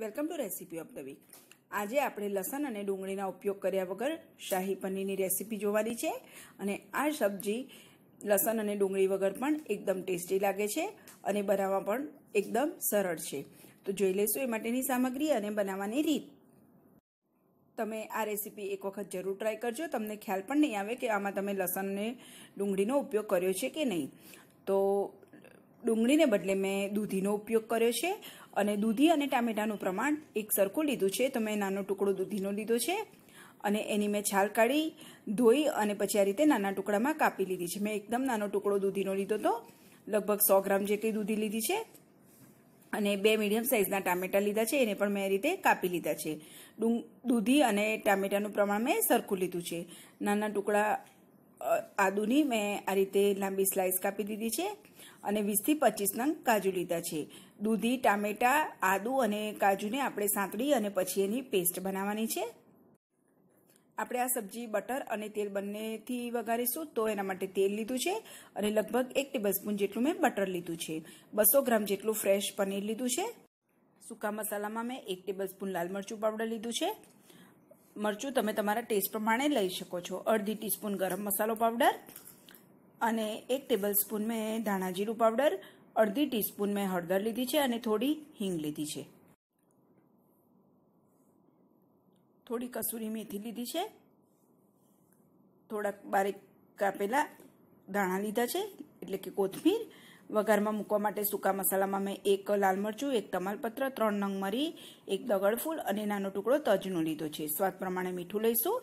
welcome to recipe of the week આજે આપણે લસણ અને ડુંગળીના ઉપયોગ કર્યા વગર શાહી પનીરની રેસીપી જોવાની છે અને આ સબ્જી લસણ અને ડુંગળી વગર પણ એકદમ ટેસ્ટી લાગે છે અને બનાવવા પણ એકદમ સરળ છે તો જોઈ લઈશું એ માટેની સામગ્રી અને બનાવવાની રીત તમે આ રેસીપી એક વખત જરૂર ટ્રાય કરજો તમને ખ્યાલ પણ નહીં આવે કે આમાં તમે લસણ અને ડુંગળીનો ઉપયોગ કર્યો છે કે નહીં તો ડુંગળીને બદલે મેં દૂધીનો ઉપયોગ કર્યો છે અને દૂધી અને ટામેટાનું પ્રમાણ એક સરખું લીધું છે તો મેં નાનો ટુકડો દૂધીનો લીધો છે અને એની મેં છાલ કાઢી ધોઈ અને પછી આ રીતે નાના ટુકડામાં કાપી લીધી છે મેં એકદમ નાનો ટુકડો દૂધીનો લીધો હતો લગભગ સો ગ્રામ જેટલી દૂધી લીધી છે અને બે મીડિયમ સાઇઝના ટામેટા લીધા છે એને પણ મેં આ રીતે કાપી લીધા છે દૂધી અને ટામેટાનું પ્રમાણ મેં સરખું લીધું છે નાના ટુકડા આદુની મેં આ રીતે લાંબી સ્લાઇસ કાપી દીધી છે અને વીસથી પચીસ નંગ કાજુ લીધા છે દૂધી ટામેટાં આદું અને કાજુને આપણે સાંતળી અને પછી એની પેસ્ટ બનાવવાની છે આપણે આ સબ્જી બટર અને તેલ બંનેથી વઘારીશું તો એના માટે તેલ લીધું છે અને લગભગ એક ટેબલસ્પૂન જેટલું મેં બટર લીધું છે બસો ગ્રામ જેટલું ફ્રેશ પનીર લીધું છે સૂકા મસાલામાં મેં એક ટેબલસ્પૂન લાલ મરચું પાવડર લીધું છે મરચું તમે તમારા ટેસ્ટ પ્રમાણે લઈ શકો છો અડધી ટીસ્પૂન ગરમ મસાલો પાવડર અને એક ટેબલ સ્પૂન મેં ધાણા જીરું પાવડર અડધી ટીસ્પૂન મેં હળદર લીધી છે અને થોડી હિંગ લીધી છે થોડી કસૂરી મેથી લીધી છે થોડાક બારીક કાપેલા ધાણા લીધા છે એટલે કે કોથમીર વઘારમાં મૂકવા માટે સૂકા મસાલામાં મેં એક લાલ મરચું એક તમાલપત્ર ત્રણ નંગ મરી એક દગડફૂલ અને નાનો ટુકડો તજનો લીધો છે સ્વાદ પ્રમાણે મીઠું લઈશું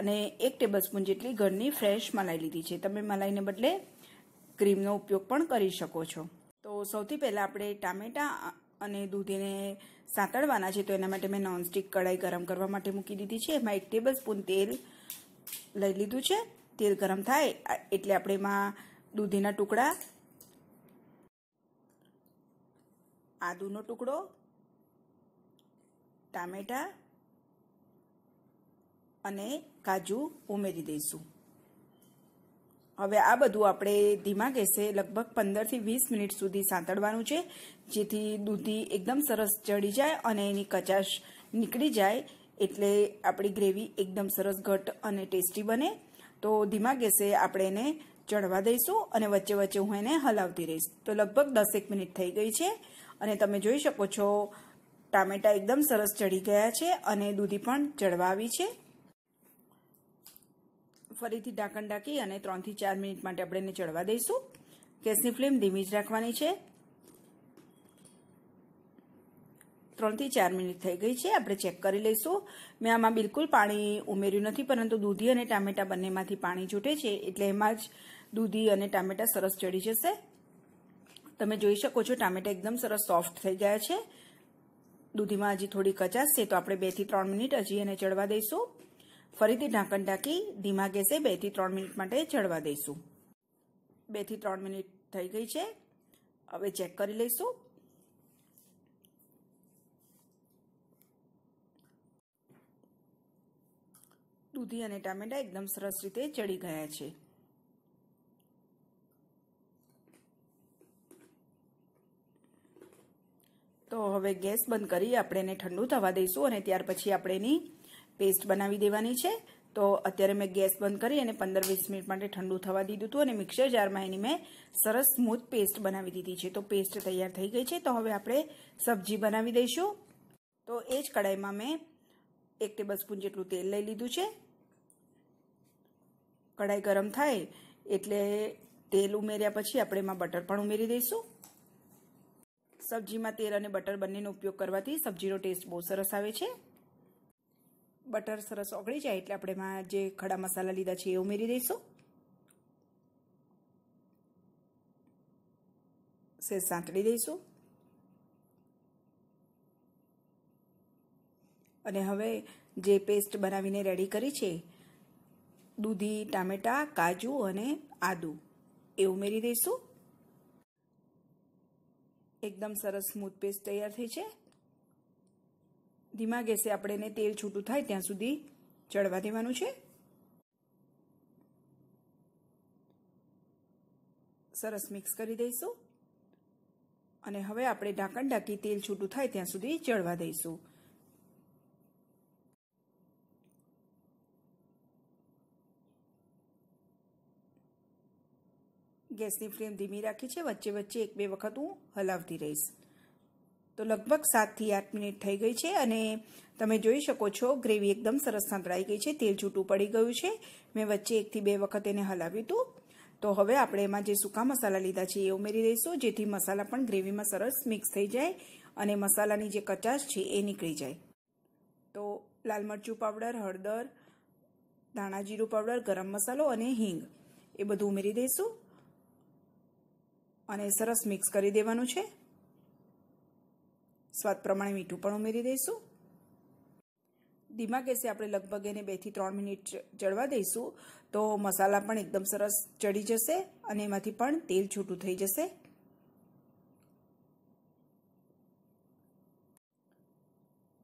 અને એક ટેબલસ્પૂન જેટલી ઘરની ફ્રેશ મલાઈ લીધી છે તમે મલાઈને બદલે ક્રીમનો ઉપયોગ પણ કરી શકો છો તો સૌથી પહેલાં આપણે ટામેટાં અને દૂધીને સાંતળવાના છે તો એના માટે મેં નોનસ્ટિક કઢાઈ ગરમ કરવા માટે મૂકી દીધી છે એમાં એક ટેબલ સ્પૂન તેલ લઈ લીધું છે તેલ ગરમ થાય એટલે આપણે એમાં દૂધીના ટુકડા આદુનો ટુકડો ટામેટા અને કાજુ ઉમેરી દઈશું હવે આ બધું આપણે ધીમા ગેસે લગભગ પંદરથી વીસ મિનિટ સુધી સાંતળવાનું છે જેથી દૂધી એકદમ સરસ ચડી જાય અને એની કચાશ નીકળી જાય એટલે આપણી ગ્રેવી એકદમ સરસ ઘટ અને ટેસ્ટી બને તો ધીમા ગેસે આપણે એને ચડવા દઈશું અને વચ્ચે વચ્ચે હું એને હલાવતી રહીશ તો લગભગ દસેક મિનિટ થઈ ગઈ છે અને તમે જોઈ શકો છો ટામેટા એકદમ સરસ ચડી ગયા છે અને દૂધી પણ ચડવાવી છે ફરીથી ઢાંકણ ઢાંકી અને ત્રણથી ચાર મિનિટ માટે આપણે એને ચડવા દઈશું ગેસની ફ્લેમ ધીમી જ રાખવાની છે ત્રણથી ચાર મિનિટ થઈ ગઈ છે આપણે ચેક કરી લઈશું મેં આમાં બિલકુલ પાણી ઉમેર્યું નથી પરંતુ દૂધી અને ટામેટા બંનેમાંથી પાણી છૂટે છે એટલે એમાં જ દૂધી અને ટામેટા સરસ ચડી જશે તમે જોઈ શકો છો ટામેટા એકદમ સરસ સોફ્ટ થઈ ગયા છે દૂધીમાં હજી થોડી કચાશ છે તો આપણે બેથી ત્રણ મિનિટ હજી એને ચડવા દઈશું ફરીથી ઢાંકણ ઢાંકી ધીમા ગેસે બેથી ત્રણ મિનિટ માટે ચડવા દઈશું બેથી ત્રણ મિનિટ થઈ ગઈ છે હવે ચેક કરી લઈશું દૂધી અને ટામેટા એકદમ સરસ રીતે ચડી ગયા છે હવે ગેસ બંધ કરી આપણે એને ઠંડુ થવા દઈશું અને ત્યાર પછી આપણે એની પેસ્ટ બનાવી દેવાની છે તો અત્યારે મેં ગેસ બંધ કરી અને પંદર વીસ મિનિટ માટે ઠંડુ થવા દીધું હતું અને મિક્સર જારમાં એની મેં સરસ સ્મૂથ પેસ્ટ બનાવી દીધી છે તો પેસ્ટ તૈયાર થઈ ગઈ છે તો હવે આપણે સબ્જી બનાવી દઈશું તો એ જ કડાઈમાં મેં એક ટેબલ સ્પૂન જેટલું તેલ લઈ લીધું છે કડાઈ ગરમ થાય એટલે તેલ ઉમેર્યા પછી આપણે એમાં બટર પણ ઉમેરી દઈશું સબ્જીમાં તેલ અને બટર બંનેનો ઉપયોગ કરવાથી સબ્જીનો ટેસ્ટ બહુ સરસ આવે છે બટર સરસ ઓગળી જાય એટલે આપણે એમાં જે ખડા મસાલા લીધા છે એ ઉમેરી દઈશું સે સાંતળી દઈશું અને હવે જે પેસ્ટ બનાવીને રેડી કરી છે દૂધી ટામેટાં કાજુ અને આદું એ ઉમેરી દઈશું એકદમ સરસ સ્મૂથ પેસ્ટ તૈયાર થઈ છે ધીમા ગેસે આપણે એને તેલ છૂટું થાય ત્યાં સુધી ચડવા દેવાનું છે સરસ મિક્સ કરી દઈશું અને હવે આપણે ઢાંકણ ઢાંકી તેલ છૂટું થાય ત્યાં સુધી ચડવા દઈશું ગેસની ફ્લેમ ધીમી રાખી છે વચ્ચે વચ્ચે એક બે વખત હું હલાવતી રહીશ તો લગભગ સાતથી આઠ મિનિટ થઈ ગઈ છે અને તમે જોઈ શકો છો ગ્રેવી એકદમ સરસ સંતળાઈ ગઈ છે તેલ છૂટું પડી ગયું છે મેં વચ્ચે એકથી બે વખત એને હલાવ્યું હતું તો હવે આપણે એમાં જે સૂકા મસાલા લીધા છે એ ઉમેરી દઈશું જેથી મસાલા પણ ગ્રેવીમાં સરસ મિક્સ થઈ જાય અને મસાલાની જે કચાશ છે એ નીકળી જાય તો લાલ મરચું પાવડર હળદર ધાણા જીરું પાવડર ગરમ મસાલો અને હિંગ એ બધું ઉમેરી દઈશું અને સરસ મિક્સ કરી દેવાનું છે સ્વાદ પ્રમાણે મીઠું પણ ઉમેરી દઈશું ધીમા ગેસે આપણે લગભગ એને બેથી ત્રણ મિનિટ ચડવા દઈશું તો મસાલા પણ એકદમ સરસ ચડી જશે અને એમાંથી પણ તેલ છૂટું થઈ જશે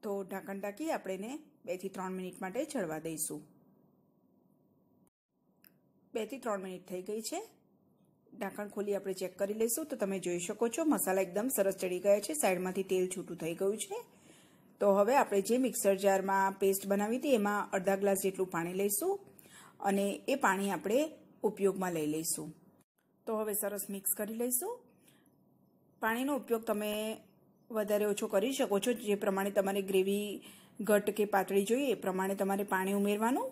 તો ઢાંકણ ઢાંકી આપણે એને બેથી ત્રણ મિનિટ માટે ચડવા દઈશું બેથી ત્રણ મિનિટ થઈ ગઈ છે ઢાંકણ ખોલી આપણે ચેક કરી લઈશું તો તમે જોઈ શકો છો મસાલા એકદમ સરસ ચડી ગયા છે સાઈડમાંથી તેલ છૂટું થઈ ગયું છે તો હવે આપણે જે મિક્સર જારમાં પેસ્ટ બનાવી હતી એમાં અડધા ગ્લાસ જેટલું પાણી લઈશું અને એ પાણી આપણે ઉપયોગમાં લઈ લઈશું તો હવે સરસ મિક્સ કરી લઈશું પાણીનો ઉપયોગ તમે વધારે ઓછો કરી શકો છો જે પ્રમાણે તમારે ગ્રેવી ઘટ કે પાતળી જોઈએ એ પ્રમાણે તમારે પાણી ઉમેરવાનું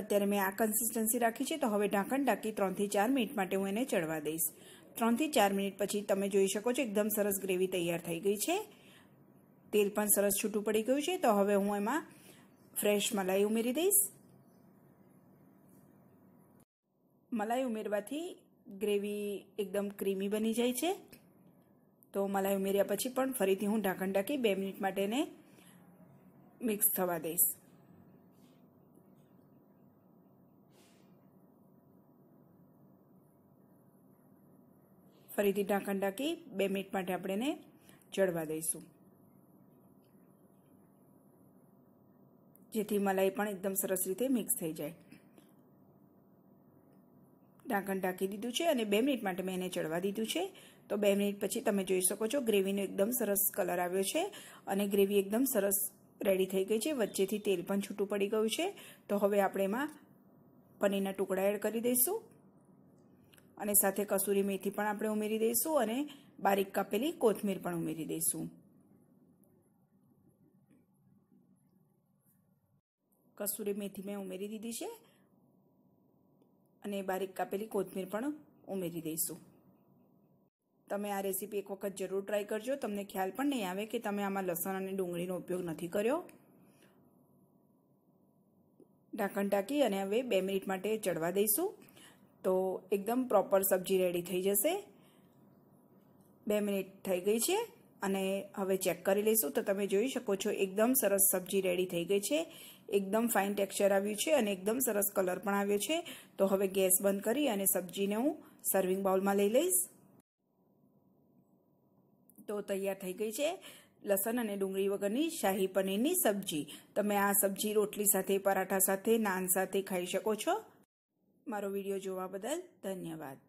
અત્યારે મેં આ કન્સિસ્ટન્સી રાખી છે તો હવે ઢાંકણ ઢાંકી ત્રણથી ચાર મિનિટ માટે હું એને ચડવા દઈશ ત્રણથી ચાર મિનિટ પછી તમે જોઈ શકો છો એકદમ સરસ ગ્રેવી તૈયાર થઈ ગઈ છે તેલ પણ સરસ છૂટું પડી ગયું છે તો હવે હું એમાં ફ્રેશ મલાઈ ઉમેરી દઈશ મલાઈ ઉમેરવાથી ગ્રેવી એકદમ ક્રીમી બની જાય છે તો મલાઈ ઉમેર્યા પછી પણ ફરીથી હું ઢાંકણ ઢાંકી બે મિનિટ માટે એને મિક્સ થવા દઈશ ફરીથી ઢાંકણ ઢાંકી બે મિનિટ માટે આપણે એને ચડવા દઈશું જેથી મલાઈ પણ એકદમ સરસ રીતે મિક્સ થઈ જાય ઢાંકણ ઢાંકી દીધું છે અને બે મિનિટ માટે મેં એને ચડવા દીધું છે તો બે મિનિટ પછી તમે જોઈ શકો છો ગ્રેવીનો એકદમ સરસ કલર આવ્યો છે અને ગ્રેવી એકદમ સરસ રેડી થઈ ગઈ છે વચ્ચેથી તેલ પણ છૂટું પડી ગયું છે તો હવે આપણે એમાં પનીરના ટુકડા એડ કરી દઈશું અને સાથે કસૂરી મેથી પણ આપણે ઉમેરી દઈશું અને બારીક કાપેલી કોથમીર પણ ઉમેરી દઈશું કસૂરી મેથી મેં ઉમેરી દીધી છે અને બારીક કાપેલી કોથમીર પણ ઉમેરી દઈશું તમે આ રેસીપી એક વખત જરૂર ટ્રાય કરજો તમને ખ્યાલ પણ નહીં આવે કે તમે આમાં લસણ અને ડુંગળીનો ઉપયોગ નથી કર્યો ઢાંકણ ઢાંકી અને હવે બે મિનિટ માટે ચડવા દઈશું તો એકદમ પ્રોપર સબ્જી રેડી થઈ જશે બે મિનિટ થઈ ગઈ છે અને હવે ચેક કરી લઈશું તો તમે જોઈ શકો છો એકદમ સરસ સબ્જી રેડી થઈ ગઈ છે એકદમ ફાઇન ટેક્સચર આવ્યું છે અને એકદમ સરસ કલર પણ આવ્યો છે તો હવે ગેસ બંધ કરી અને સબ્જીને હું સર્વિંગ બાઉલમાં લઈ લઈશ તો તૈયાર થઈ ગઈ છે લસણ અને ડુંગળી વગરની શાહી પનીરની સબ્જી તમે આ સબ્જી રોટલી સાથે પરાઠા સાથે નાન સાથે ખાઈ શકો છો મારો વિડીયો જોવા બદલ ધન્યવાદ